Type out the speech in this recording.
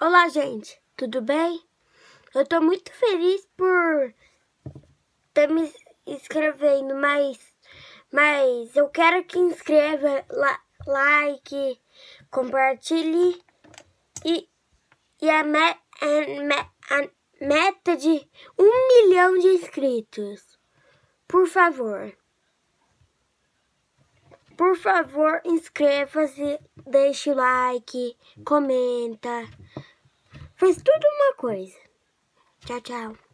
Olá, gente, tudo bem? Eu tô muito feliz por ter tá me inscrevendo, mas, mas eu quero que inscreva, la, like, compartilhe e, e a, me, a, a meta de um milhão de inscritos. Por favor. Por favor, inscreva-se, deixe o like, comenta. Faz tudo uma coisa. Tchau, tchau.